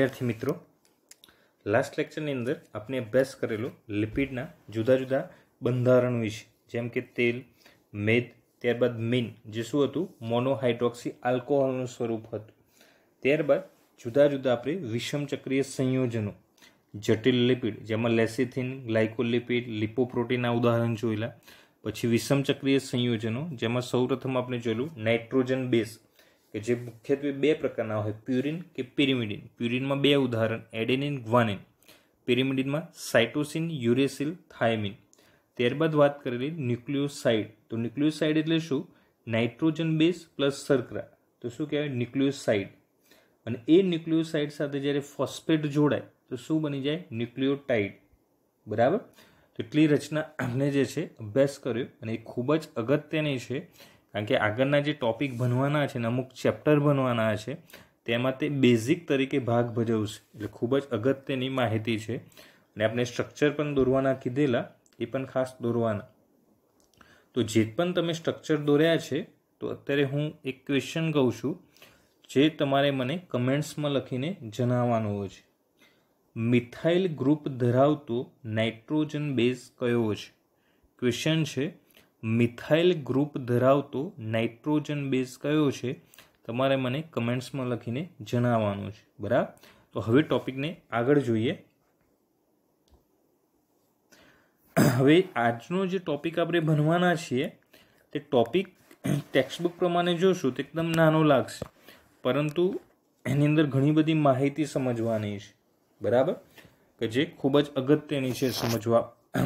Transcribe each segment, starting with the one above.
વિદ્યાર્થી મિત્રો લાસ્ટ લેક્ચરની અંદર આપણે અભ્યાસ કરેલો લિપિડના જુદા જુદા બંધારણ વિશે જેમ કે તેલ મેદ ત્યારબાદ મીન જે શું હતું મોનોહાઇડ્રોક્સી આલ્કોહોલનું સ્વરૂપ હતું ત્યારબાદ જુદા જુદા આપણે વિષમચક્રીય સંયોજનો જટિલ લિપિડ જેમાં લેસિથિન ગ્લાયકોલિપિડ લિપોપ્રોટીનના ઉદાહરણ જોયેલા પછી વિષમચક્રીય સંયોજનો જેમાં સૌપ્રથમ આપણે જોયેલું નાઇટ્રોજન બેઝ કે જે મુખ્યત્વે બે પ્રકારના હોય પ્યુરિન કે પિરિમિડિન પ્યુરિનમાં બે ઉદાહરણ એડેનિન ગ્વાનિન પિરિમિડિનમાં સાઇટોસિન યુરેસિલ થાયમિન ત્યારબાદ વાત કરેલી ન્યુક્લિયોસાઇડ તો ન્યુક્લિયોસાઇડ એટલે શું નાઇટ્રોજન બેઝ પ્લસ સરકરા તો શું કહેવાય ન્યુક્લિયોસાઇડ અને એ ન્યુક્લિયોસાઇડ સાથે જ્યારે ફોસ્ફેટ જોડાય તો શું બની જાય ન્યુક્લિયોટાઇડ બરાબર તો એટલી રચના અમને જે છે અભ્યાસ કર્યો અને એ ખૂબ જ અગત્યની છે કારણ કે આગળના જે ટોપિક ભણવાના છે ને અમુક ચેપ્ટર ભણવાના છે તેમાં તે બેઝિક તરીકે ભાગ ભજવશે એટલે ખૂબ જ અગત્યની માહિતી છે અને આપણે સ્ટ્રક્ચર પણ દોરવાના કીધેલા એ પણ ખાસ દોરવાના તો જે પણ તમે સ્ટ્રક્ચર દોર્યા છે તો અત્યારે હું એક ક્વેશ્ચન કહું છું જે તમારે મને કમેન્ટ્સમાં લખીને જણાવવાનું હોય છે મિથાઇલ ગ્રુપ ધરાવતો નાઇટ્રોજન બેઝ કયો છે ક્વેશ્ચન છે મિથાઇલ ગ્રુપ ધરાવતો નાઇટ્રોજન બેઝ કયો છે તમારે મને કમેન્ટ્સમાં લખીને જણાવવાનું છે બરાબર તો હવે ટોપિકને આગળ જોઈએ હવે આજનો જે ટોપિક આપણે ભણવાના છીએ તે ટોપિક ટેક્સ્ટબુક પ્રમાણે જોશું તો એકદમ નાનો લાગશે પરંતુ એની અંદર ઘણી બધી માહિતી સમજવાની છે બરાબર કે જે ખૂબ જ અગત્યની છે સમજવા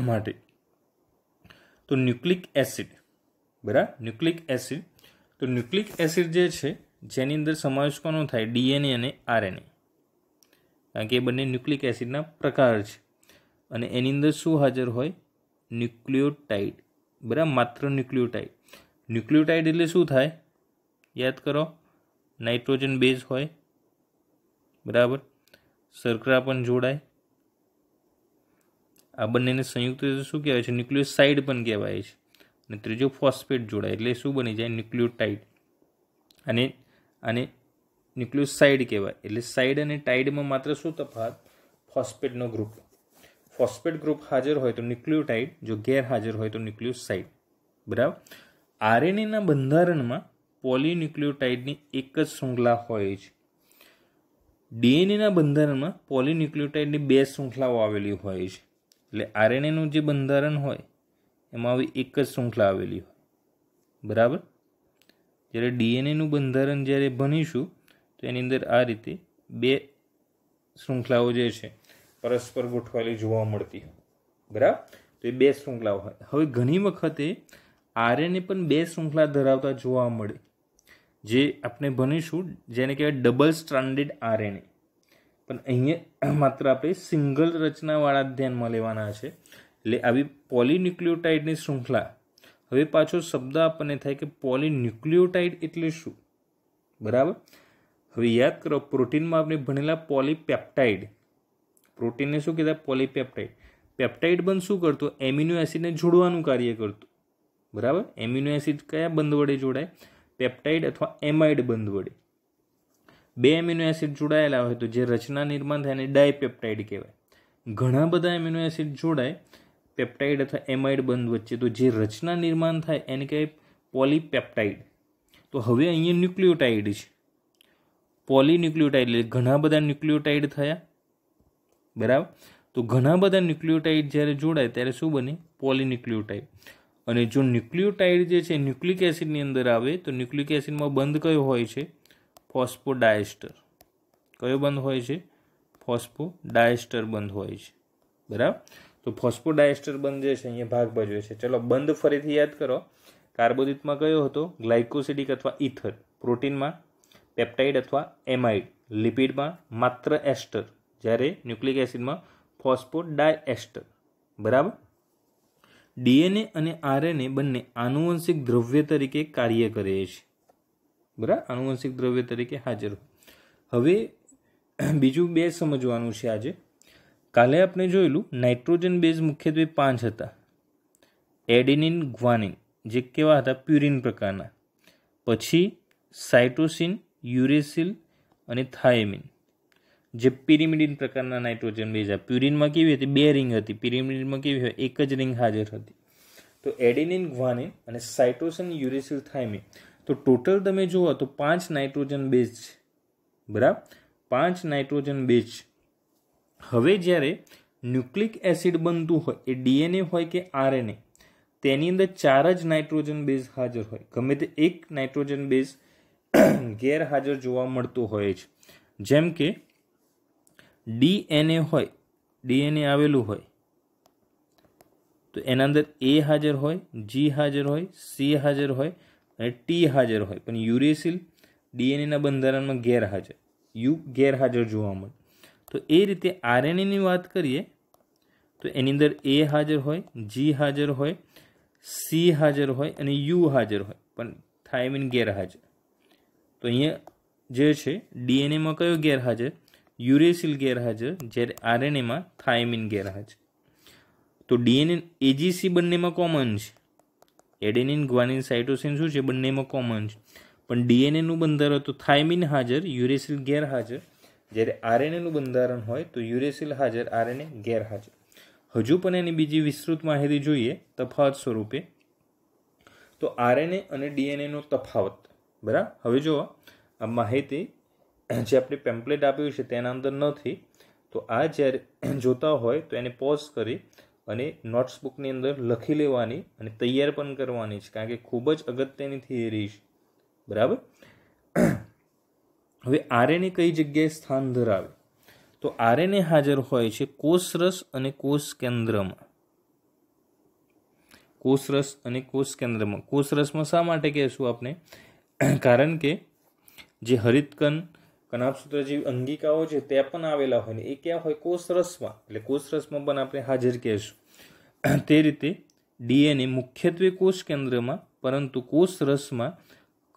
માટે તો ન્યુક્લિક એસિડ બરાબર ન્યુક્લિક એસિડ તો ન્યુક્લિક એસિડ જે છે જેની અંદર સમાવેશ કોનો થાય ડીએનએ અને આરએનએ કારણ કે એ બંને ન્યુક્લિક એસિડના પ્રકાર છે અને એની અંદર શું હાજર હોય ન્યુક્લિયોટાઈડ બરાબર માત્ર ન્યુક્લિયોટાઈડ ન્યુક્લિયોટાઈડ એટલે શું થાય યાદ કરો નાઇટ્રોજન બેઝ હોય બરાબર શર્કરા પણ જોડાય આ બંનેને સંયુક્ત રીતે શું કહેવાય છે ન્યુક્લિયોસાઇડ પણ કહેવાય છે અને ત્રીજો ફોસ્ફેટ જોડાય એટલે શું બની જાય ન્યુક્લિયોટાઇડ અને આને ન્યુક્લિયોસાઇડ કહેવાય એટલે સાઇડ અને ટાઇડમાં માત્ર શું તફાત ફોસ્ફેટનો ગ્રુપ ફોસ્ફેટ ગ્રુપ હાજર હોય તો ન્યુક્લિયોટાઇડ જો ગેરહાજર હોય તો ન્યુક્લિયોસાઇડ બરાબર આરએનએના બંધારણમાં પોલિન્યુક્લિયોટાઇડની એક જ શૃંખલા હોય છે ડીએનએના બંધારણમાં પોલિન્યુક્લિયોટાઇડની બે શૃંખલાઓ આવેલી હોય છે એટલે આરએનએનું જે બંધારણ હોય એમાં આવી એક જ શૃંખલા આવેલી હોય બરાબર જ્યારે ડીએનએનું બંધારણ જ્યારે ભણીશું તો એની અંદર આ રીતે બે શૃંખલાઓ જે છે પરસ્પર ગોઠવાયેલી જોવા મળતી હોય બરાબર તો એ બે શૃંખલાઓ હોય હવે ઘણી વખતે આરએનએ પણ બે શૃંખલા ધરાવતા જોવા મળે જે આપણે ભણીશું જેને કહેવાય ડબલ સ્ટ્રાન્ડેડ આરએનએ પણ અહીંયા માત્ર આપણે સિંગલ રચનાવાળા ધ્યાનમાં લેવાના છે એટલે આવી પોલીન્યુક્લિયોટાઇડની શૃંખલા હવે પાછો શબ્દ આપણને થાય કે પોલીન્યુક્લિયોટાઇડ એટલે શું બરાબર હવે યાદ કરો પ્રોટીનમાં આપણે ભણેલા પોલીપેપ્ટાઇડ પ્રોટીનને શું કહેતા પોલીપેપ્ટાઇડ પેપ્ટાઇડ બંધ શું કરતું એમિનો એસિડને જોડવાનું કાર્ય કરતું બરાબર એમિનો એસિડ કયા બંધ વડે જોડાય પેપ્ટાઇડ અથવા એમાઇડ બંધ વડે બે એમિનો એસિડ જોડાયેલા હોય તો જે રચના નિર્માણ થાય એને ડાયપેપ્ટાઇડ કહેવાય ઘણા બધા એમિનો એસિડ જોડાય પેપ્ટાઇડ અથવા એમાઇડ બંધ વચ્ચે તો જે રચના નિર્માણ થાય એને કહેવાય પોલીપેપ્ટાઇડ તો હવે અહીંયા ન્યુક્લિયોટાઇડ છે પોલીન્યુક્લિયોટાઇડ એટલે ઘણા બધા ન્યુક્લિયોટાઇડ થયા બરાબર તો ઘણા બધા ન્યુક્લિયોટાઇડ જ્યારે જોડાય ત્યારે શું બને પોલીન્યુક્લિયોટાઇડ અને જો ન્યુક્લિયોટાઇડ જે છે ન્યુક્લિક એસિડની અંદર આવે તો ન્યુક્લિક એસિડમાં બંધ કયો હોય છે ફોસ્ફોડાયસ્ટર કયો બંધ હોય છે ફોસ્ફોડાયસ્ટર બંધ હોય છે બરાબર તો ફોસ્ફોડાયસ્ટર બંધ જે છે અહીંયા ભાગ ભજવે છે ચલો બંધ ફરીથી યાદ કરો કાર્બોદિતમાં કયો હતો ગ્લાયકોસિડિક અથવા ઇથર પ્રોટીનમાં પેપ્ટાઇડ અથવા એમાઇડ લિપિડમાં માત્ર એસ્ટર જ્યારે ન્યુક્લિક એસિડમાં ફોસ્ફોડાયએસ્ટર બરાબર ડીએનએ અને આરએનએ બંને આનુવંશિક દ્રવ્ય તરીકે કાર્ય કરે છે બરાબર આનુવંશિક દ્રવ્ય તરીકે હાજર હવે બીજું બે સમજવાનું છે આજે કાલે આપણે જોયેલું નાઇટ્રોજન બેઝ મુખ્યત્વે પાંચ હતા એડિનિન ગ્વાનિન જે કેવા હતા પ્યુરિન પ્રકારના પછી સાઇટોસિન યુરેસિલ અને થાયમિન જે પિરિમિડિન પ્રકારના નાઇટ્રોજન બેઝ આ પ્યુરિનમાં કેવી હતી બે રિંગ હતી પિરિમિડિનમાં કેવી હોય એક જ રિંગ હાજર હતી તો એડિનિન ગ્વાનિન અને સાઇટોસિન યુરેસિલ થાઇમિન તો ટોટલ તમે જુઓ તો પાંચ નાઇટ્રોજન બેઝ છે બરાબર પાંચ નાઇટ્રોજન બેઝ હવે જ્યારે ન્યુક્લિક એસિડ બનતું હોય એ ડીએનએ હોય કે આરએનએ તેની અંદર ચાર જ નાઇટ્રોજન બેઝ હાજર હોય ગમે તે એક નાઇટ્રોજન બેઝ ગેરહાજર જોવા મળતો હોય છે જેમ કે ડીએનએ હોય ડીએનએ આવેલું હોય તો એના અંદર એ હાજર હોય જી હાજર હોય સી હાજર હોય અને ટી હાજર હોય પણ યુરેસિલ ડીએનએના બંધારણમાં ગેરહાજર યુ ગેરહાજર જોવા મળે તો એ રીતે આરએનએની વાત કરીએ તો એની અંદર એ હાજર હોય જી હાજર હોય સી હાજર હોય અને યુ હાજર હોય પણ થાઇમિન ગેરહાજર તો અહીંયા જે છે ડીએનએમાં કયો ગેરહાજર યુરેસિલ ગેરહાજર જ્યારે આરએનએમાં થાઇમિન ગેરહાજર તો ડીએનએ એજીસી બંનેમાં કોમન છે એડેનિન ગ્વાનિન સાઇટોસિન શું છે બંનેમાં કોમન છે પણ ડીએનએનું બંધારણ તો થાઇમિન હાજર યુરેસિલ ગેરહાજર જ્યારે આરએનએનું બંધારણ હોય તો યુરેસિલ હાજર આરએનએ ગેરહાજર હજુ પણ એની બીજી વિસ્તૃત માહિતી જોઈએ તફાવત સ્વરૂપે તો આરએનએ અને ડીએનએનો તફાવત બરાબર હવે જો આ માહિતી જે આપણે પેમ્પલેટ આપ્યું છે તેના અંદર નથી તો આ જ્યારે જોતા હોય તો એને પોઝ કરી અને નોટ્સ અંદર લખી લેવાની અને તૈયાર પણ કરવાની છે કારણ કે ખૂબ જ અગત્યની થિયરી છે બરાબર હવે આરએને કઈ જગ્યાએ સ્થાન ધરાવે તો આરએને હાજર હોય છે કોષરસ અને કોષ કેન્દ્રમાં કોષરસ અને કોષ કેન્દ્રમાં કોષરસમાં શા માટે કહેશું આપણે કારણ કે જે હરિતકણ કનાભસૂત્રજી અંગિકાઓ છે તે પણ આવેલા હોય ને એ ક્યાં હોય કોષરસમાં એટલે કોષરસમાં પણ આપણે હાજર કહેશું તે રીતે ડીએનએ મુખ્યત્વે કોષ કેન્દ્રમાં પરંતુ કોષરસમાં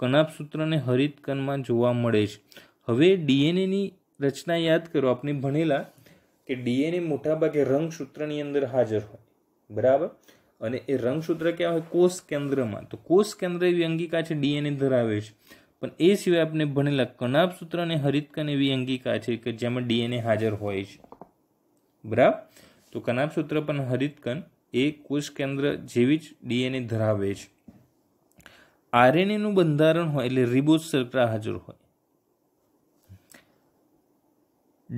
કનાભસૂત્રને હરિતકણમાં જોવા મળે છે હવે ડીએનએની રચના યાદ કરો આપણે ભણેલા કે ડીએનએ મોટાભાગે રંગસૂત્રની અંદર હાજર હોય બરાબર અને એ રંગસૂત્ર ક્યાં હોય કોષ કેન્દ્રમાં તો કોષ કેન્દ્ર એવી અંગિકા છે ડીએનએ ધરાવે છે પણ એ સિવાય આપણે ભણેલા કનાપ સૂત્ર અને હરિતકન એવી અંગિકા છે કે જેમાં ડીએનએ હાજર હોય છે બરાબર તો કનાપ સૂત્ર પણ હરિતકન એ કોષ કેન્દ્ર જેવી જ ડીએનએ ધરાવે છે આરએનએનું બંધારણ હોય એટલે રિબોસ સરકરા હાજર હોય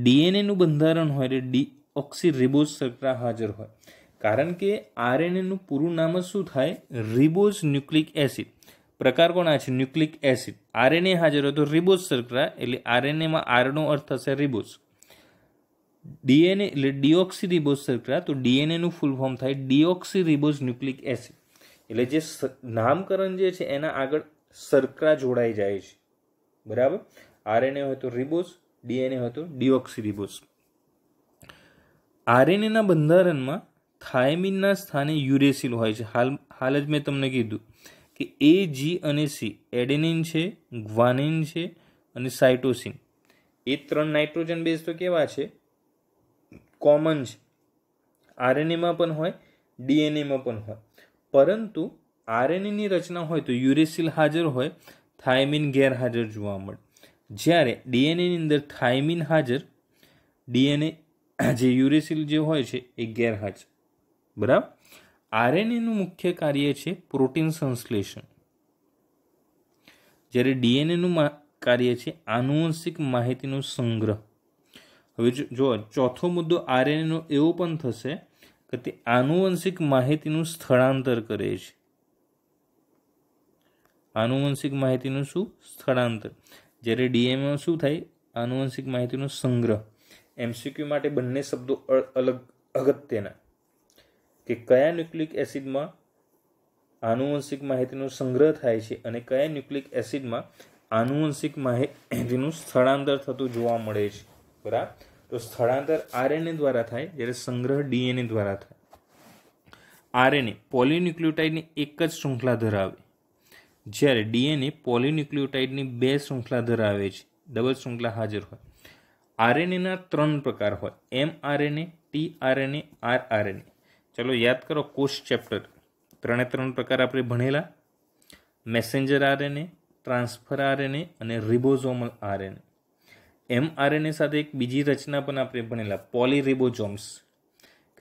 ડીએનએનું બંધારણ હોય એટલે ડી ઓક્સી રિબોઝ સરકરા હાજર હોય કારણ કે આરએનએનું પૂરું નામ જ શું થાય રિબોઝ ન્યુક્લિક એસિડ પ્રકાર કોના છે ન્યુક્લિક એસિડ આરએનએ હાજર હોય તો રિબોઝ શર્કરા એટલે આરએનએમાં આરનો અર્થ થશે રિબોઝ ડીએનએ એટલે ડિઓક્સી રિબોઝ શર્કરા તો ડીએનએનું ફૂલ ફોર્મ થાય ડિઓક્સી રિબોઝ ન્યુક્લિક એસિડ એટલે જે નામકરણ જે છે એના આગળ શર્કરા જોડાઈ જાય છે બરાબર આરએનએ હોય તો રિબોઝ ડીએનએ હોય તો ડિઓક્સી રિબોઝ આરએનએના બંધારણમાં થાયમિનના સ્થાને યુરેસિલ હોય છે હાલ હાલ જ મેં તમને કીધું કે એ જી અને સી એડેનિન છે ગ્વાનિન છે અને સાઇટોસિન એ ત્રણ નાઇટ્રોજન બેઝ તો કેવા છે કોમન છે આરએનએમાં પણ હોય ડીએનએમાં પણ હોય પરંતુ આરએનએની રચના હોય તો યુરેસિલ હાજર હોય થાઇમિન ગેરહાજર જોવા મળે જ્યારે ડીએનએની અંદર થાઇમિન હાજર ડીએનએ જે યુરેસિલ જે હોય છે એ ગેરહાજર બરાબર આરએનએનું મુખ્ય કાર્ય છે પ્રોટીન સંશ્લેષણ જ્યારે ડીએનએનું કાર્ય છે આનુવંશિક માહિતીનો સંગ્રહ હવે જો ચોથો મુદ્દો આરએનએનો એવો પણ થશે કે તે આનુવંશિક માહિતીનું સ્થળાંતર કરે છે આનુવંશિક માહિતીનું શું સ્થળાંતર જ્યારે ડીએનએ શું થાય આનુવંશિક માહિતીનો સંગ્રહ એમસીક્યુ માટે બંને શબ્દો અલગ અગત્યના કે કયા ન્યુક્લિક એસિડમાં આનુવંશિક માહિતીનો સંગ્રહ થાય છે અને કયા ન્યુક્લિક એસિડમાં આનુવંશિક માહિતીનું સ્થળાંતર થતું જોવા મળે છે બરાબર તો સ્થળાંતર આરએનએ દ્વારા થાય જ્યારે સંગ્રહ ડીએનએ દ્વારા થાય આરએનએ પોલિન્યુક્લિયોટાઇડની એક જ શૃંખલા ધરાવે જ્યારે ડીએનએ પોલિન્યુક્લિયોટાઇડની બે શૃંખલા ધરાવે છે ડબલ શૃંખલા હાજર હોય આરએનએના ત્રણ પ્રકાર હોય M RNA T RNA R RNA ચલો યાદ કરો કોષ ચેપ્ટર ત્રણે ત્રણ પ્રકાર આપણે ભણેલા મેસેન્જર આરએનએ ટ્રાન્સફર આરએનએ અને રિબોઝોમલ આરએનએ એમ આરએનએ સાથે એક બીજી રચના પણ આપણે ભણેલા પોલી પોલીરિબોઝોમ્સ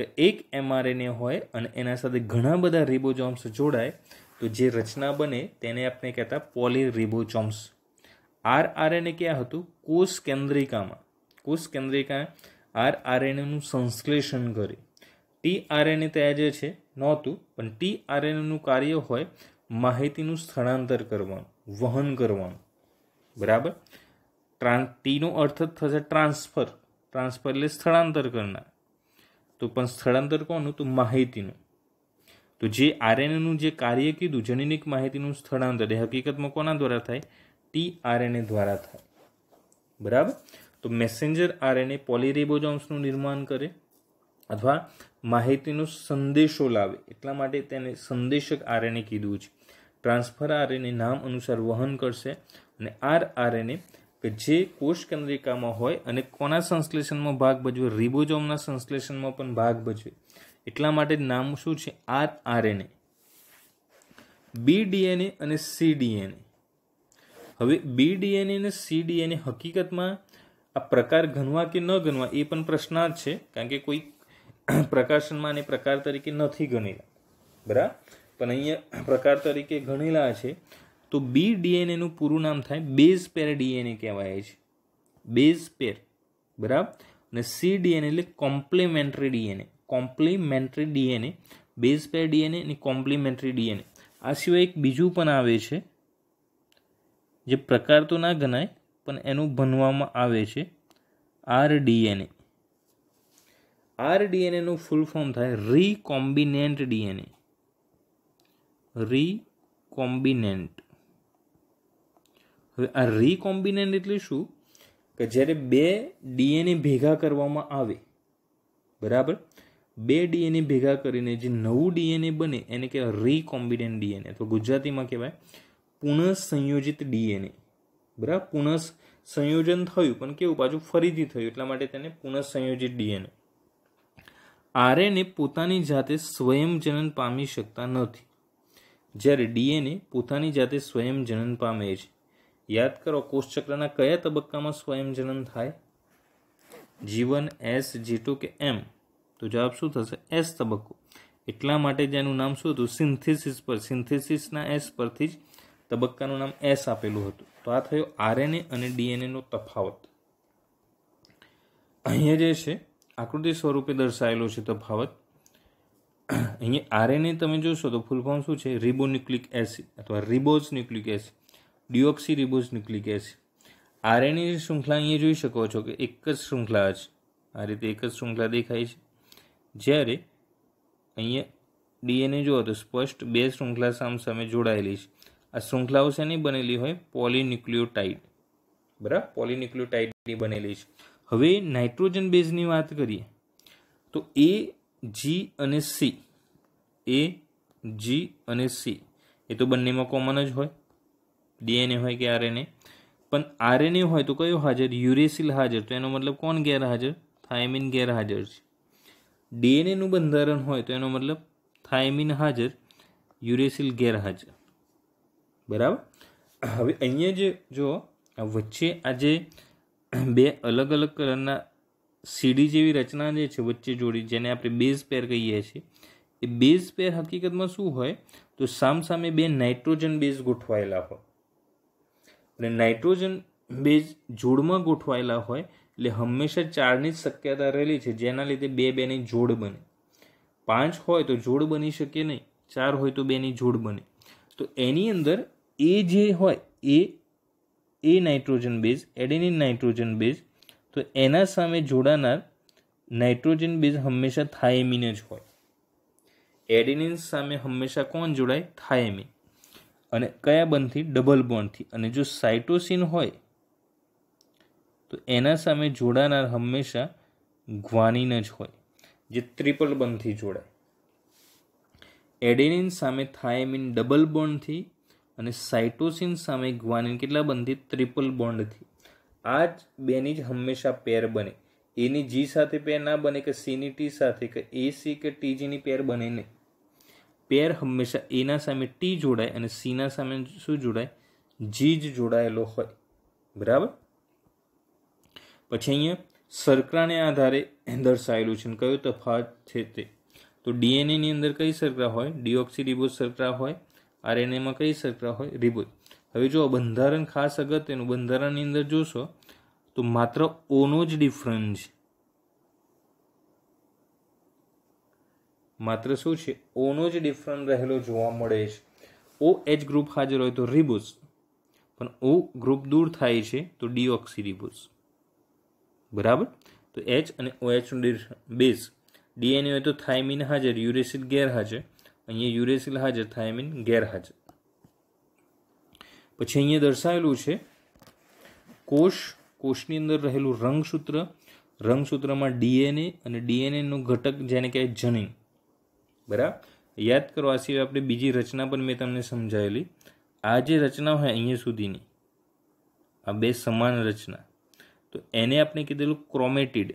કે એક એમઆરએનએ હોય અને એના સાથે ઘણા બધા રિબોઝોમ્સ જોડાય તો જે રચના બને તેને આપણે કહેતા પોલી પોલીરિબોઝોમ્સ આર આરએનએ ક્યાં હતું કોષ કેન્દ્રિકામાં કોષ કેન્દ્રિકા આર આરએનએનું સંશ્લેષણ કરે ટીઆરએનએ ત્યાં જે છે નહોતું પણ ટીઆરએનએનું કાર્ય હોય માહિતીનું સ્થળાંતર કરવાનું વહન કરવાનું બરાબર ટ્રાન્સ ટીનો અર્થ થશે ટ્રાન્સફર ટ્રાન્સફર એટલે સ્થળાંતર કરનાર તો પણ સ્થળાંતર કોનું તો માહિતીનું તો જે આરએનએનું જે કાર્ય કીધું જનીનિક માહિતીનું સ્થળાંતર એ હકીકતમાં કોના દ્વારા થાય ટી આરએનએ દ્વારા થાય બરાબર તો મેસેન્જર આરએનએ પોલિરિબોઝોમ્સનું નિર્માણ કરે અથવા માહિતીનો સંદેશો લાવે એટલા માટે તેને સંદેશક આરએનએ કીધું છે ટ્રાન્સફર આરએનએ નામ અનુસાર વહન કરશે અને આર આરએનએ કે જે કોષ કેન્દ્રિકામાં હોય અને કોના સંશ્લેષણમાં ભાગ ભજવે રિબોજોમના સંશ્લેષણમાં પણ ભાગ ભજવે એટલા માટે નામ શું છે આર આરએનએ બી ડીએનએ અને સી ડીએનએ હવે બી ડીએનએ અને સી ડીએનએ હકીકતમાં આ પ્રકાર ગણવા કે ન ગણવા એ પણ પ્રશ્નાર્થ છે કારણ કે કોઈ પ્રકાશનમાં આને પ્રકાર તરીકે નથી ગણેલા બરાબર પણ અહીંયા પ્રકાર તરીકે ગણેલા છે તો બી ડીએનએનું પૂરું નામ થાય બેઝ પેર ડીએનએ કહેવાય છે બેઝ પેર બરાબર અને સી ડીએનએ એટલે complementary DNA complementary DNA base pair DNA અને કોમ્પ્લિમેન્ટરી ડીએનએ આ સિવાય એક બીજું પણ આવે છે જે પ્રકાર તો ના ગણાય પણ એનું ભણવામાં આવે છે આર ડીએનએ આરડીએનએનું ફૂલ ફોર્મ થાય રીકોમ્બિનેન્ટ ડીએનએ રીકોમ્બિનેન્ટ હવે આ રીકોમ્બિનેન્ટ એટલે શું કે જ્યારે બે ડીએનએ ભેગા કરવામાં આવે બરાબર બે ડીએનએ ભેગા કરીને જે નવું ડીએનએ બને એને કહેવાય રીકોમ્બિનેન્ટ ડીએનએ અથવા ગુજરાતીમાં કહેવાય પુનઃસંયોજિત ડીએનએ બરાબર પુનઃ સંયોજન થયું પણ કેવું પાછું ફરીથી થયું એટલા માટે તેને પુનઃસંયોજિત ડીએનએ આરએનએ પોતાની જાતે સ્વયં જનન પામી શકતા નથી જ્યારે ડીએનએ પોતાની જાતે સ્વયં જનન પામે છે યાદ કરો કોષચક્રના કયા તબક્કામાં સ્વયં જનન થાય જીવન એસ જી ટુ કે એમ તો જવાબ શું થશે એસ તબક્કો એટલા માટે જેનું નામ શું હતું સિન્થેસિસ પર સિન્થેસિસના એસ પરથી જ તબક્કાનું નામ એસ આપેલું હતું તો આ થયો આરએનએ અને ડીએનએનો તફાવત અહીંયા જે છે આકૃતિ સ્વરૂપે દર્શાવેલો છે તફાવત અહીંયા આરએનએ તમે જોશો તો ફૂલ શું છે રિબોન્યુક્લિક એસિડ અથવા ribose nucleic acid deoxy ribose nucleic acid આરએનએની શૃંખલા અહીંયા જોઈ શકો છો કે એક જ શૃંખલા છે આ રીતે એક જ શૃંખલા દેખાય છે જ્યારે અહીંયા ડીએનએ જુઓ તો સ્પષ્ટ બે શૃંખલા સામસામે જોડાયેલી છે આ શૃંખલાઓ શેની બનેલી હોય પોલિન્યુક્લિયોટાઇડ બરાબર પોલિન્યુક્લિયોટાઇડની બનેલી છે હવે નાઇટ્રોજન બેઝની વાત કરીએ તો એ જી અને સી એ જી અને સી એ તો બંનેમાં કોમન જ હોય ડીએનએ હોય કે આરએનએ પણ આરએનએ હોય તો કયો હાજર યુરેસિલ હાજર તો એનો મતલબ કોણ ગેરહાજર થાયમિન ગેરહાજર છે ડીએનએનું બંધારણ હોય તો એનો મતલબ થાયમિન હાજર યુરેસિલ ગેરહાજર બરાબર હવે અહીંયા જે જો વચ્ચે આ જે બે અલગ અલગ કલરના સીડી જેવી રચના જે છે વચ્ચે જોડી જેને આપણે બેઝ પેર કહીએ છીએ એ બેઝ પેર હકીકતમાં શું હોય તો સામસામે બે નાઇટ્રોજન બેઝ ગોઠવાયેલા હોય અને નાઇટ્રોજન બેઝ જોડમાં ગોઠવાયેલા હોય એટલે હંમેશા ચારની જ શક્યતા રહેલી છે જેના લીધે બે બેની જોડ બને પાંચ હોય તો જોડ બની શકે નહીં ચાર હોય તો બેની જોડ બને તો એની અંદર એ જે હોય એ એ nitrogen base adenine nitrogen base તો એના સામે જોડાનાર નાઇટ્રોજન બેઝ હંમેશા થાયમીન જ હોય એડિનિન સામે હંમેશા કોણ જોડાય થાયમીન અને કયા બંધથી ડબલ બોન્ડથી અને જો સાઇટોસિન હોય તો એના સામે જોડાનાર હંમેશા ગ્વાનિન જ હોય જે ત્રિપલ બંધથી જોડાય એડેનિન સામે થાયમીન ડબલ બોન્ડથી અને સાઇટોસિન સામે ગ્વાનિન કેટલા બંધી ત્રિપલ બોન્ડથી આ જ બેની જ હંમેશા પેર બને એની જી સાથે પેર ના બને કે સીની ટી સાથે કે એ સી કે ટીજીની પેર બને નહીં પેર હંમેશા એના સામે ટી જોડાય અને સીના સામે શું જોડાય જી જ જોડાયેલો હોય બરાબર પછી અહીંયા સરકરાને આધારે દર્શાવેલું છે કયો તફાવત છે તે તો ડીએનએની અંદર કઈ સરકરા હોય ડીઓક્સિરીબો સરકરા હોય આરએનએમાં કઈ સરખા હોય રિબોઝ હવે જો બંધારણ ખાસ અગત્યનું બંધારણની અંદર જોશો તો માત્ર ઓનો જ ડિફરન્સ છે માત્ર શું છે ઓનો જ ડિફરન્સ રહેલો જોવા મળે છે ઓ એચ ગ્રુપ હાજર હોય તો રિબોઝ પણ ઓ ગ્રુપ દૂર થાય છે તો ડીઓક્સી રિબોઝ બરાબર તો એચ અને ઓ એચનું બેઝ ડીએનએ હોય તો થાઇમિન હાજર યુરેસિડ ગેરહાજર અહીંયા યુરેસિલ હાજર થાય મીન ગેરહાજર પછી અહીંયા દર્શાવેલું છે કોષ કોષની અંદર રહેલું રંગસૂત્ર રંગસૂત્રમાં ડીએનએ અને ડીએનએનું ઘટક જેને કહેવાય જનીન બરાબર યાદ કરવા સિવાય આપણે બીજી રચના પણ મેં તમને સમજાયેલી આ જે રચના હોય અહીંયા સુધીની આ બે સમાન રચના તો એને આપણે કીધેલું ક્રોમેટિડ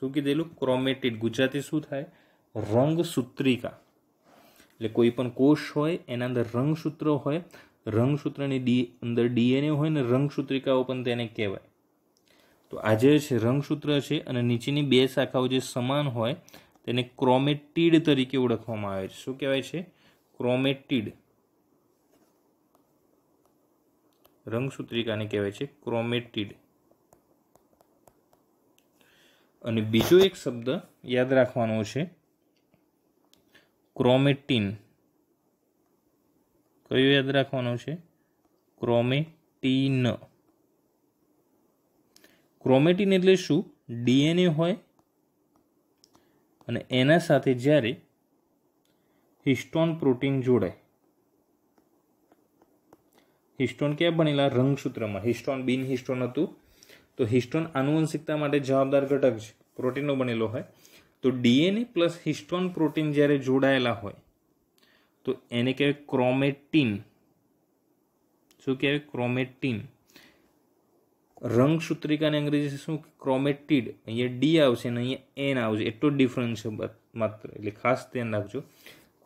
શું કીધેલું ક્રોમેટિડ ગુજરાતી શું થાય રંગસૂત્રિકા એટલે કોઈ પણ કોષ હોય એના અંદર રંગસૂત્રો હોય રંગસૂત્રની ડી અંદર ડીએનએ હોય ને રંગસૂત્રિકાઓ પણ તેને કહેવાય તો આજે છે રંગસૂત્ર છે અને નીચેની બે શાખાઓ જે સમાન હોય તેને ક્રોમેટીડ તરીકે ઓળખવામાં આવે છે શું કહેવાય છે ક્રોમેટીડ રંગસૂત્રિકાને કહેવાય છે ક્રોમેટીડ અને બીજો એક શબ્દ યાદ રાખવાનો છે ક્રોમેટિન કયું યાદ રાખવાનું છે ક્રોમેટીન ક્રોમેટીન એટલે શું ડીએનએ હોય અને એના સાથે જ્યારે હિસ્ટોન પ્રોટીન જોડાય હિસ્ટોન ક્યાં બનેલા રંગસૂત્રમાં હિસ્ટોન બિન હિસ્ટોન હતું તો હિસ્ટોન આનુવંશિકતા માટે જવાબદાર ઘટક છે પ્રોટીનનો બનેલો હોય તો ડીએનએ પ્લસ હિસ્ટોન પ્રોટીન જ્યારે જોડાયેલા હોય તો એને કહેવાય ક્રોમેટિન શું કહેવાય ક્રોમેટિન રંગસૂત્રિકાને અંગ્રેજી શું ક્રોમેટિડ અહીંયા ડી આવશે અને અહીંયા એન આવશે એટલો ડિફરન્સ છે માત્ર એટલે ખાસ ધ્યાન રાખજો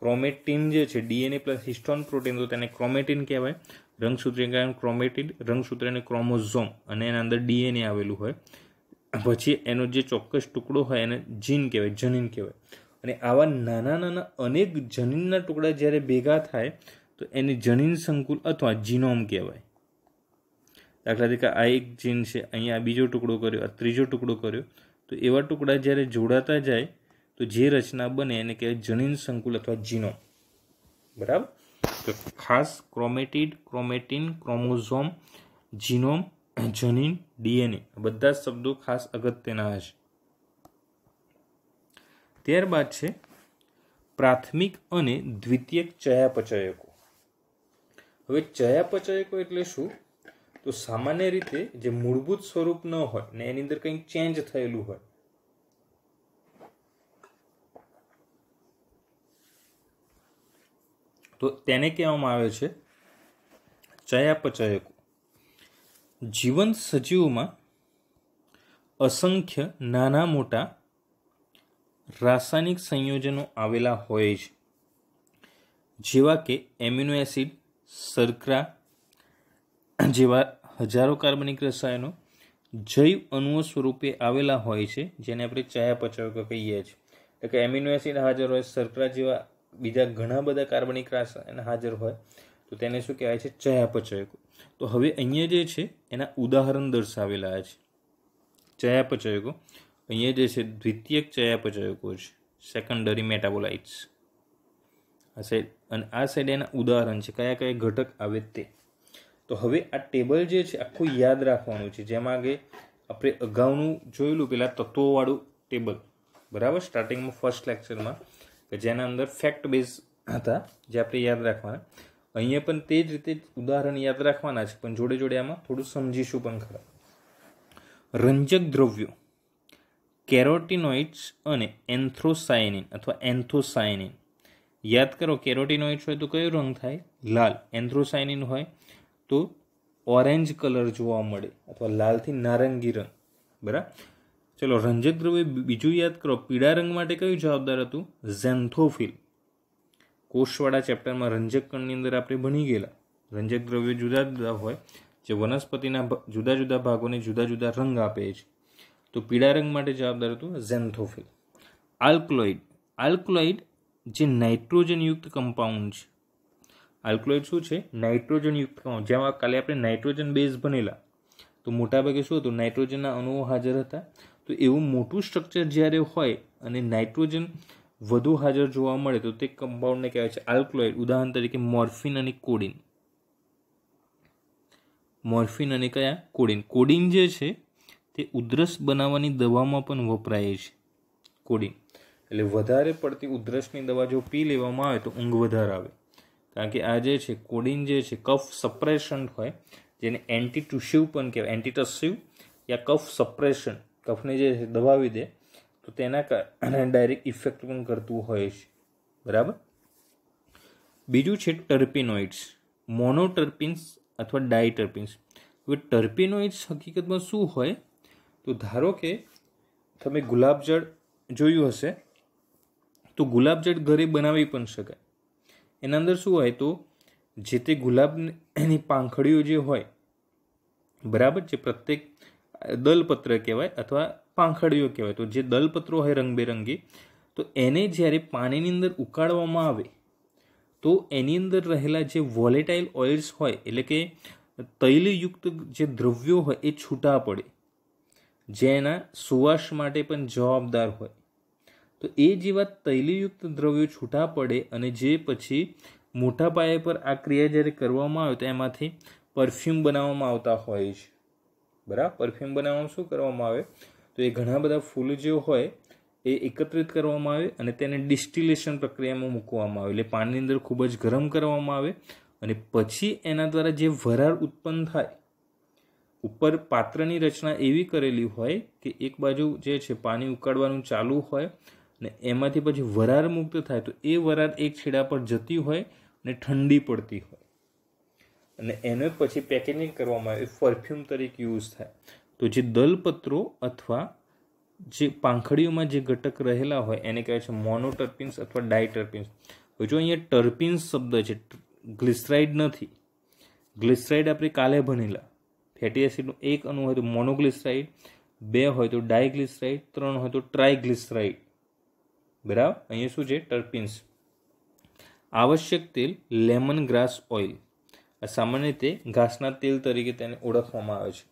ક્રોમેટિન જે છે ડીએનએ પ્લસ હિસ્ટોન પ્રોટીન તો તેને ક્રોમેટીન કહેવાય રંગસૂત્રિકા ક્રોમેટિડ રંગસૂત્રને ક્રોમોઝોમ અને એના અંદર ડીએનએ આવેલું હોય પછી એનો જે ચોક્કસ ટુકડો હોય એને જીન કહેવાય જનીન કહેવાય અને આવા નાના નાના અનેક જનીનના ટુકડા જ્યારે ભેગા થાય તો એને જનીન સંકુલ અથવા જીનોમ કહેવાય દાખલા તરીકે આ એક જીન છે અહીંયા બીજો ટુકડો કર્યો આ ત્રીજો ટુકડો કર્યો તો એવા ટુકડા જ્યારે જોડાતા જાય તો જે રચના બને એને કહેવાય જનીન સંકુલ અથવા જીનોમ બરાબર તો ખાસ ક્રોમેટિડ ક્રોમેટિન ક્રોમોઝોમ જીનોમ જનીન ડીએનએ બધા જ શબ્દો ખાસ અગત્યના હશે ત્યારબાદ છે પ્રાથમિક અને દ્વિતીયક ચયાપચયકો હવે ચયાપચયકો એટલે શું તો સામાન્ય રીતે જે મૂળભૂત સ્વરૂપ ન હોય ને એની અંદર કંઈક ચેન્જ થયેલું હોય તો તેને કહેવામાં આવે છે ચયાપચયકો જીવંત સજીવમાં અસંખ્ય નાના મોટા રાસાયણિક સંયોજનો આવેલા હોય છે જેવા કે એમિનો એસિડ શર્કરા જેવા હજારો કાર્બનિક રસાયણો જૈવ અણુઓ સ્વરૂપે આવેલા હોય છે જેને આપણે ચયાપચયકો કહીએ છીએ કે એમિનો એસિડ હાજર હોય શર્કરા જેવા બીજા ઘણા બધા કાર્બનિક રાસાયણ હાજર હોય તો તેને શું કહેવાય છે ચયાપચયકો તો હવે અહીંયા જે છે એના ઉદાહરણ દર્શાવેલા છે ચયાપચયકો અહીંયા જે છે દ્વિતીયક ચયાપચયકો છે સેકન્ડરી મેટાબોલાઇટ્સ આ સાઈડ અને આ સાઈડ એના ઉદાહરણ છે કયા કયા ઘટક આવે તે તો હવે આ ટેબલ જે છે આખું યાદ રાખવાનું છે જેમાં કે આપણે અગાઉનું જોયેલું પેલા તત્વોવાળું ટેબલ બરાબર સ્ટાર્ટિંગમાં ફર્સ્ટ લેક્ચરમાં કે જેના અંદર ફેક્ટ બેઝ હતા જે આપણે યાદ રાખવાના અહીંયા પણ તે જ રીતે ઉદાહરણ યાદ રાખવાના છે પણ જોડે જોડે આમાં થોડું સમજીશું પણ ખરા રંજક દ્રવ્યો કેરોટીનોઇડ્સ અને એન્થ્રોસાયનિન અથવા એન્થોસાયનિન યાદ કરો કેરોટીનોઇડ્સ હોય તો કયો રંગ થાય લાલ એન્થ્રોસાયનિન હોય તો ઓરેન્જ કલર જોવા મળે અથવા લાલથી નારંગી રંગ બરાબર ચલો રંજક દ્રવ્ય બીજું યાદ કરો પીળા રંગ માટે કયું જવાબદાર હતું ઝેન્થોફિલ કોષવાળા ચેપ્ટરમાં રંજક કણની અંદર આપણે ભણી ગયેલા રંજક દ્રવ્યો જુદા જુદા હોય જે વનસ્પતિના જુદા જુદા ભાગોને જુદા જુદા રંગ આપે છે તો પીળા રંગ માટે જવાબદાર હતું ઝેન્થોફિલ આલ્કલોઇડ આલ્કલોઇડ જે નાઇટ્રોજનયુક્ત કમ્પાઉન્ડ છે આલ્કલોઇડ શું છે નાઇટ્રોજનયુક્ત કમ્પાઉન્ડ જેમાં કાલે આપણે નાઇટ્રોજન બેઝ ભણેલા તો મોટાભાગે શું હતું નાઇટ્રોજનના અણુઓ હાજર હતા તો એવું મોટું સ્ટ્રક્ચર જ્યારે હોય અને નાઇટ્રોજન વધુ હાજર જોવા મળે તો તે કમ્પાઉન્ડને કહેવાય છે આલ્કલોઇડ ઉદાહરણ તરીકે મોર્ફિન અને કોડિન મોર્ફિન અને કયા કોડિન કોડિન જે છે તે ઉધરસ બનાવવાની દવામાં પણ વપરાય છે કોડિન એટલે વધારે પડતી ઉધરસની દવા જો પી લેવામાં આવે તો ઊંઘ વધારે આવે કારણ કે આ જે છે કોડિન જે છે કફ સપ્રેશન હોય જેને એન્ટી ટુસિવ પણ કહેવાય એન્ટીટસિવ યા કફ સપ્રેશન કફને જે દબાવી દે તો તેના કારણે ડાયરેક્ટ ઇફેક્ટ પણ કરતું હોય છે બરાબર બીજું છે ટર્પિનોઇડ્સ મોનોટર્પિન્સ અથવા ડાયટર્પિન્સ હવે ટર્પિનોઇડ્સ હકીકતમાં શું હોય તો ધારો કે તમે ગુલાબજળ જોયું હશે તો ગુલાબજળ ઘરે બનાવી પણ શકાય એના અંદર શું હોય તો જે તે ગુલાબની પાંખડીઓ જે હોય બરાબર જે પ્રત્યેક દલપત્ર કહેવાય અથવા પાંખડીઓ કહેવાય તો જે દલપત્રો હોય રંગબેરંગી તો એને જ્યારે પાણીની અંદર ઉકાળવામાં આવે તો એની અંદર રહેલા જે વોલેટાઇલ ઓઇલ્સ હોય એટલે કે તૈલયુક્ત જે દ્રવ્યો હોય એ છૂટા પડે જેના સુવાસ માટે પણ જવાબદાર હોય તો એ જેવા તૈલયુક્ત દ્રવ્યો છૂટા પડે અને જે પછી મોટા પાયા પર આ ક્રિયા જ્યારે કરવામાં આવે તો એમાંથી પરફ્યુમ બનાવવામાં આવતા હોય છે બરાબર પરફ્યુમ બનાવવામાં શું કરવામાં આવે તો એ ઘણા બધા ફૂલ જે હોય એ એકત્રિત કરવામાં આવે અને તેને ડિસ્ટિલેશન પ્રક્રિયામાં મૂકવામાં આવે એટલે પાણીની અંદર ખૂબ જ ગરમ કરવામાં આવે અને પછી એના દ્વારા જે વરાળ ઉત્પન્ન થાય ઉપર પાત્રની રચના એવી કરેલી હોય કે એક બાજુ જે છે પાણી ઉકાળવાનું ચાલુ હોય અને એમાંથી પછી વરાળ મુક્ત થાય તો એ વરાળ એક છેડા પર જતી હોય અને ઠંડી પડતી હોય અને એને પછી પેકેજિંગ કરવામાં આવે પરફ્યુમ તરીકે યુઝ થાય તો જે દલપત્રો અથવા જે પાંખડીઓમાં જે ઘટક રહેલા હોય એને કહેવાય છે મોનોટર્પિન્સ અથવા ડાયટર્પિન્સ હવે જો અહીંયા ટર્પિન્સ શબ્દ છે ગ્લિસરાઇડ નથી ગ્લિસરાઇડ આપણે કાલે ભણેલા ફેટી એસિડનું એક અણુ હોય તો મોનોગ્લિસરાઇડ બે હોય તો ડાયગ્લિસરાઇડ ત્રણ હોય તો ટ્રાયગ્લિસરાઇડ બરાબર અહીંયા શું છે ટર્પિન્સ આવશ્યક તેલ લેમન ગ્રાસ ઓઇલ આ સામાન્ય રીતે ઘાસના તેલ તરીકે તેને ઓળખવામાં આવે છે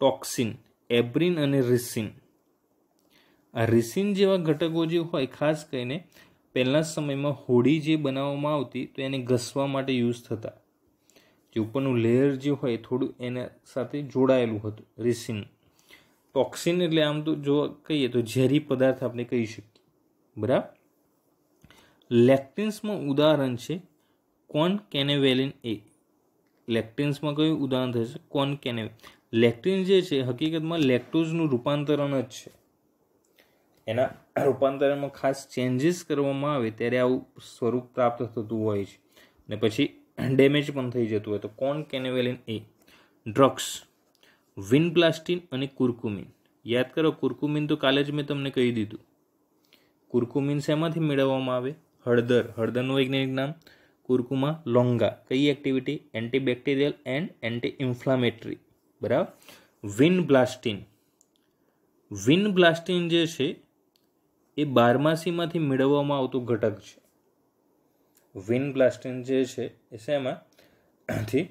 ટોક્સિન એબ્રિન અને રિસિન આ રિસિન જેવા ઘટકો જે હોય ખાસ કરીને પહેલાં સમયમાં હોડી જે બનાવવામાં આવતી તો એને ઘસવા માટે યુઝ થતા જે ઉપરનું લેયર જે હોય થોડું એના સાથે જોડાયેલું હતું રેસિન ટોક્સિન એટલે આમ તો જો કહીએ તો ઝેરી પદાર્થ આપણે કહી શકીએ બરાબર લેક્ટિન્સમાં ઉદાહરણ છે કોન કેનેવેલિન એ લેક્ટિન્સમાં કયું ઉદાહરણ થશે કોન કેનેવે લેક્ટિન જે છે હકીકતમાં લેક્ટોઝનું રૂપાંતરણ જ છે એના રૂપાંતરણમાં ખાસ ચેન્જીસ કરવામાં આવે ત્યારે આવું સ્વરૂપ પ્રાપ્ત થતું હોય છે ને પછી ડેમેજ પણ થઈ જતું હોય તો કોન કેનેવેલિન એ ડ્રગ્સ વિનપ્લાસ્ટિન અને કુર્કુમિન યાદ કરો કુર્કુમિન તો કાલે જ મેં તમને કહી દીધું કુર્કુમિન શેમાંથી મેળવવામાં આવે હળદર હળદરનું વૈજ્ઞાનિક નામ કુર્કુમા લોંગા કઈ activity antibacterial and anti inflammatory બરાબર વિન બ્લાસ્ટિન વિન બ્લાસ્ટિન જે છે એ બારમાસીમાંથી મેળવવામાં આવતું ઘટક છે વિન બ્લાસ્ટિન જે છે એ શેમાંથી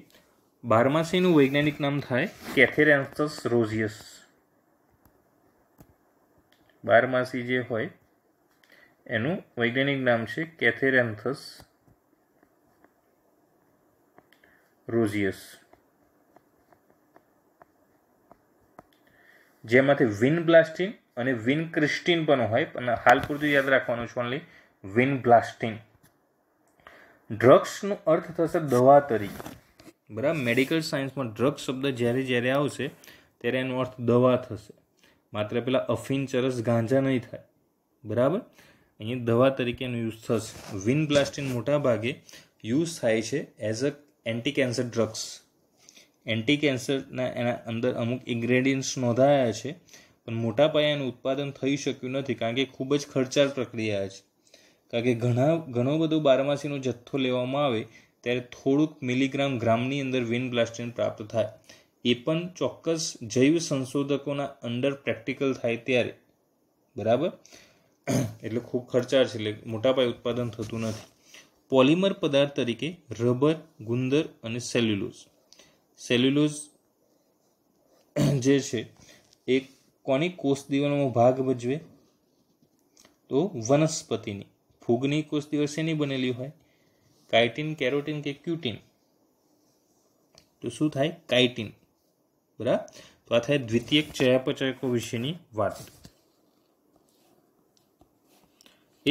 બારમાસીનું વૈજ્ઞાનિક નામ થાય કેથેરેન્સસ રોઝિયસ બારમાસી જે હોય એનું વૈજ્ઞાનિક નામ છે કેથેરેન્થસ રોઝિયસ જેમાંથી વિન બ્લાસ્ટિન અને વિન ક્રિસ્ટિન પણ હોય અને હાલ પૂરતું યાદ રાખવાનું છે ઓનલી વિન બ્લાસ્ટિન ડ્રગ્સનો અર્થ થશે દવા તરીકે બરાબર મેડિકલ સાયન્સમાં ડ્રગ્સ શબ્દ જ્યારે જ્યારે આવશે ત્યારે એનો અર્થ દવા થશે માત્ર પેલા અફીન ચરસ ગાંજા નહીં થાય બરાબર અહીં દવા તરીકે એનો યુઝ થશે વિન બ્લાસ્ટિન મોટાભાગે યુઝ થાય છે as a anti cancer drugs anti કેન્સરના એના અંદર અમુક ઇન્ગ્રેડિયન્ટ્સ નોંધાયા છે પણ મોટા પાયાનું ઉત્પાદન થઈ શક્યું નથી કારણ કે ખૂબ જ ખર્ચાળ પ્રક્રિયા છે કારણ કે ઘણા ઘણો બધો બારમાસીનો જથ્થો લેવામાં આવે ત્યારે થોડુંક મિલીગ્રામ ગ્રામની અંદર વિન બ્લાસ્ટિન પ્રાપ્ત થાય એ પણ ચોક્કસ જૈવ સંશોધકોના અંડર પ્રેક્ટિકલ થાય ત્યારે બરાબર એટલે ખૂબ ખર્ચાળ છે એટલે મોટા પાયે ઉત્પાદન થતું નથી પોલિમર પદાર્થ તરીકે રબર ગુંદર અને સેલ્યુલોઝ સેલ્યુલોઝ જે છે એ કોની કોષ દીવાલનો ભાગ ભજવે તો વનસ્પતિની ફૂગની કોષ દીવાલ શેની બનેલી હોય કાઇટિન કેરોટિન કે ક્યુટિન તો શું થાય કાઇટિન બરાબર તો આ થાય દ્વિતીયક ચયાપચયકો વિશેની વાત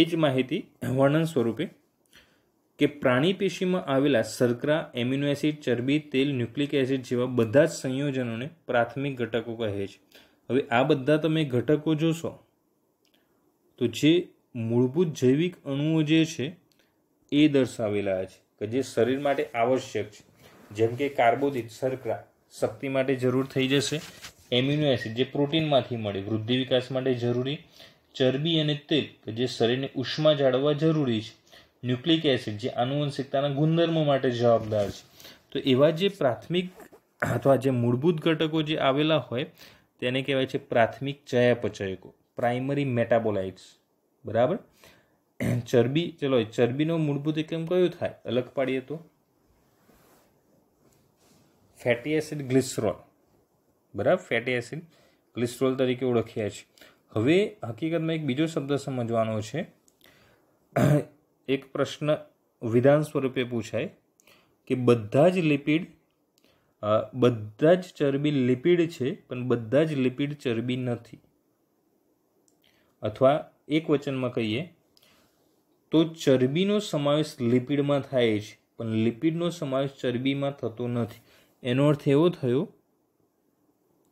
એ જ માહિતી વર્ણન સ્વરૂપે કે પ્રાણી પેશીમાં આવેલા શર્કરા એમિનો એસિડ ચરબી તેલ ન્યુક્લિક એસિડ જેવા બધા જ સંયોજનોને પ્રાથમિક ઘટકો કહે છે હવે આ બધા તમે ઘટકો જોશો તો જે મૂળભૂત જૈવિક અણુઓ જે છે એ દર્શાવેલા છે કે જે શરીર માટે આવશ્યક છે જેમ કે કાર્બોદિત શર્કરા શક્તિ માટે જરૂર થઈ જશે એમિનો એસિડ જે પ્રોટીનમાંથી મળે વૃદ્ધિ વિકાસ માટે જરૂરી ચરબી અને તેલ કે જે શરીરને ઉષ્મા જાળવવા જરૂરી છે ન્યુક્લિક એસિડ જે આનુવંશિકતાના ગુણધર્મો માટે જવાબદાર છે તો એવા જે પ્રાથમિક અથવા જે મૂળભૂત ઘટકો જે આવેલા હોય તેને કહેવાય છે પ્રાથમિક ચયાપચયકો પ્રાઇમરી મેટાબોલાઇટ્સ બરાબર ચરબી ચલો ચરબીનો મૂળભૂત એકમ કયો થાય અલગ પાડીએ તો ફેટી એસિડ ગ્લિસરોલ બરાબર ફેટી એસિડ ગ્લિસરોલ તરીકે ઓળખ્યા છે હવે હકીકતમાં એક બીજો શબ્દ સમજવાનો છે એક પ્રશ્ન વિધાન સ્વરૂપે પૂછાય કે બધા જ લિપિડ બધા જ ચરબી લિપિડ છે પણ બધા જ લિપિડ ચરબી નથી અથવા એક વચનમાં કહીએ તો ચરબીનો સમાવેશ લિપિડમાં થાય છે પણ લિપિડનો સમાવેશ ચરબીમાં થતો નથી એનો અર્થ એવો થયો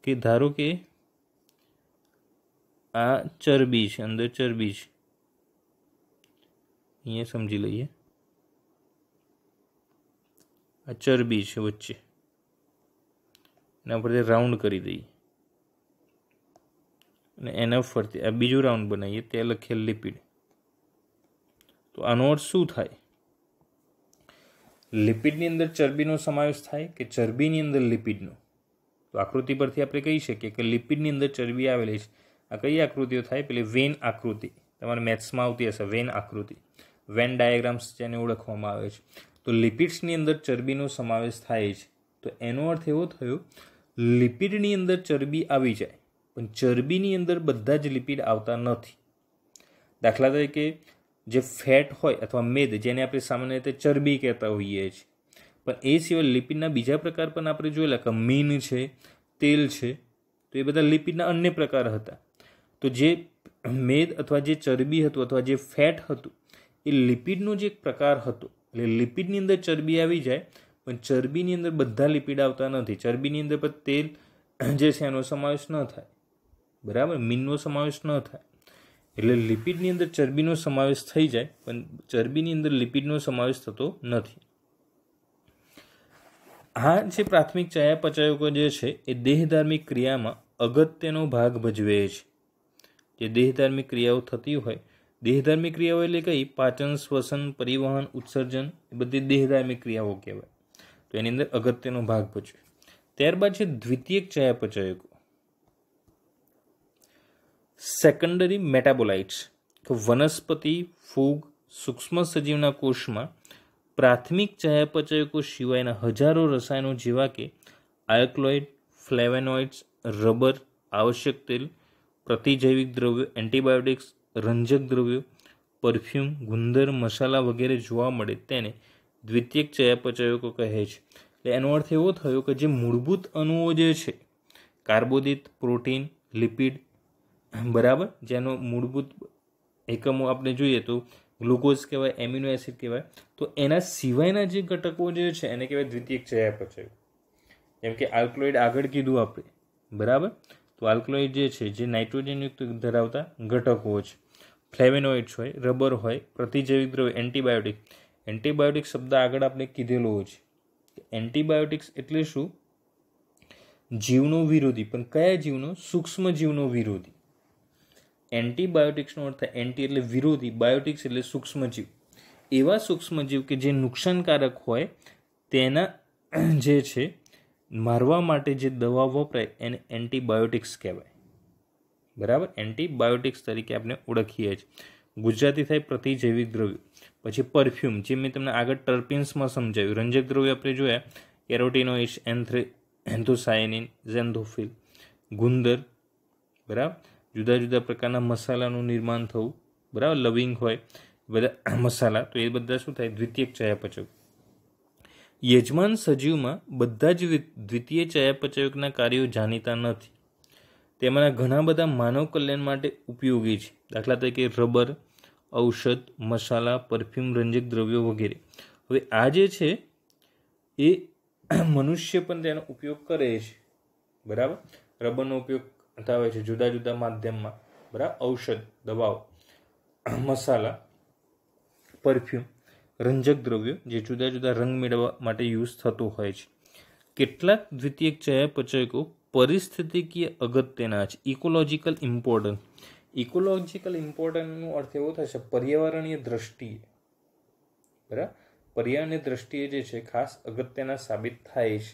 કે ધારો કે આ ચરબી છે અંદર ચરબી છે અહીંયા સમજી લઈએ આ ચરબી છે વચ્ચે એના ફરતે રાઉન્ડ કરી દઈએ અને એના ફરતે આ બીજું રાઉન્ડ બનાવીએ તે લખેલ લિપિડ તો આનો અર્થ શું થાય લિપિડની અંદર ચરબીનો સમાવેશ થાય કે ચરબીની અંદર લિપિડનો તો આકૃતિ પરથી આપણે કહી શકીએ કે લિપિડની અંદર ચરબી આવેલી છે આ કઈ આકૃતિઓ થાય પેલી વેન આકૃતિ તમારે મેથ્સમાં આવતી હશે વેન આકૃતિ વેન ડાયાગ્રામ્સ જેને ઓળખવામાં આવે છે તો લિપિડ્સની અંદર ચરબીનો સમાવેશ થાય છે તો એનો અર્થ એવો થયો લિપિડની અંદર ચરબી આવી જાય પણ ચરબીની અંદર બધા જ લિપિડ આવતા નથી દાખલા તરીકે જે ફેટ હોય અથવા મેદ જેને આપણે સામાન્ય રીતે ચરબી કહેતા હોઈએ છીએ પણ એ સિવાય લિપિડના બીજા પ્રકાર પણ આપણે જોયેલા કે મીન છે તેલ છે તો એ બધા લિપિડના અન્ય પ્રકાર હતા તો જે મેદ અથવા જે ચરબી હતું અથવા જે ફેટ હતું એ લિપિડનો જે એક પ્રકાર હતો એટલે લિપિડની અંદર ચરબી આવી જાય પણ ચરબીની અંદર બધા લિપિડ આવતા નથી ચરબીની અંદર પણ તેલ જે છે એનો સમાવેશ ન થાય બરાબર મીનનો સમાવેશ ન થાય એટલે લિપિડની અંદર ચરબીનો સમાવેશ થઈ જાય પણ ચરબીની અંદર લિપિડનો સમાવેશ થતો નથી આ જે પ્રાથમિક ચયાપચયકો જે છે એ દેહધાર્મિક ક્રિયામાં અગત્યનો ભાગ ભજવે છે જે દેહધાર્મિક ક્રિયાઓ થતી હોય દેહધાર્મિક ક્રિયાઓ એટલે કઈ પાચન શ્વસન પરિવહન ઉત્સર્જન એ બધી દેહધાર્મિક ક્રિયાઓ કહેવાય તો એની અંદર અગત્યનો ભાગ ભજવે ત્યારબાદ છે દ્વિતીયક ચયાપચયકો સેકન્ડરી મેટાબોલાઇટ્સ કે વનસ્પતિ ફૂગ સૂક્ષ્મ સજીવના કોષમાં પ્રાથમિક ચયાપચયકો સિવાયના હજારો રસાયણો જેવા કે આયોક્લોઇડ ફ્લેવેનોઇડ્સ રબર આવશ્યક તેલ પ્રતિજૈવિક દ્રવ્યો એન્ટીબાયોટિક્સ રંજક દ્રવ્યો પરફ્યુમ ગુંદર મસાલા વગેરે જોવા મળે તેને દ્વિતીયક ચયાપચયકો કહે છે એટલે એનો અર્થ એવો થયો કે જે મૂળભૂત અણુઓ જે છે કાર્બોદિત પ્રોટીન લિપિડ બરાબર જેનો મૂળભૂત એકમો આપણે જોઈએ તો ગ્લુકોઝ કહેવાય એમિનો એસિડ કહેવાય તો એના સિવાયના જે ઘટકો જે છે એને કહેવાય દ્વિતીયક ચયાપચય જેમ કે આલ્કલોઇડ આગળ કીધું આપણે બરાબર તો આલ્કલોઇડ જે છે જે નાઇટ્રોજનયુક્ત ધરાવતા ઘટકો છે ફ્લેવિનોઇડ્સ હોય રબર હોય પ્રતિજૈવિક દ્રવ્ય એન્ટીબાયોટિક એન્ટીબાયોટિક શબ્દ આગળ આપણે કીધેલો છે એન્ટીબાયોટિક્સ એટલે શું જીવનો વિરોધી પણ કયા જીવનો સૂક્ષ્મ જીવનો વિરોધી એન્ટીબાયોટિક્સનો અર્થ એન્ટી એટલે વિરોધી બાયોટિક્સ એટલે સૂક્ષ્મજીવ એવા સૂક્ષ્મજીવ કે જે નુકસાનકારક હોય તેના જે છે મારવા માટે જે દવા વપરાય એને એન્ટીબાયોટિક્સ કહેવાય બરાબર એન્ટીબાયોટિક્સ તરીકે આપણે ઓળખીએ છીએ ગુજરાતી થાય પ્રતિજૈવિક દ્રવ્યો પછી પરફ્યુમ જે મેં તમને આગળ ટર્પિન્સમાં સમજાવ્યું રંજક દ્રવ્ય આપણે જોયા કેરોટીનોઇડ્સ એન્થ્રી એન્થોસાયનિન ઝેન્થોફિલ ગુંદર બરાબર જુદા જુદા પ્રકારના મસાલાનું નિર્માણ થવું બરાબર લવિંગ હોય બધા મસાલા તો એ બધા શું થાય દ્વિતીય ચયાપચક યજમાન સજીવમાં બધા જ દ્વિતીય ચયાપચયકના કાર્યો જાણીતા નથી તેમાંના ઘણા બધા માનવ કલ્યાણ માટે ઉપયોગી છે દાખલા તરીકે રબર ઔષધ મસાલા પરફ્યુમ રંજક દ્રવ્યો વગેરે હવે આ જે છે એ મનુષ્ય પણ તેનો ઉપયોગ કરે છે બરાબર રબરનો ઉપયોગ થતા હોય છે જુદા જુદા માધ્યમમાં બરાબર ઔષધ દવાઓ મસાલા પરફ્યુમ રંજક દ્રવ્યો જે જુદા જુદા રંગ મેળવવા માટે યુઝ થતો હોય છે કેટલાક દ્વિતીયક ચયાપચયકો પરિસ્થિતિકીય અગત્યના છે ઇકોલોજીકલ ઇમ્પોર્ટન્ટ ઇકોલોજીકલ ઇમ્પોર્ટન્ટનો અર્થ એવો થશે પર્યાવરણીય દ્રષ્ટિએ બરાબર પર્યાવરણીય દ્રષ્ટિએ જે છે ખાસ અગત્યના સાબિત થાય છે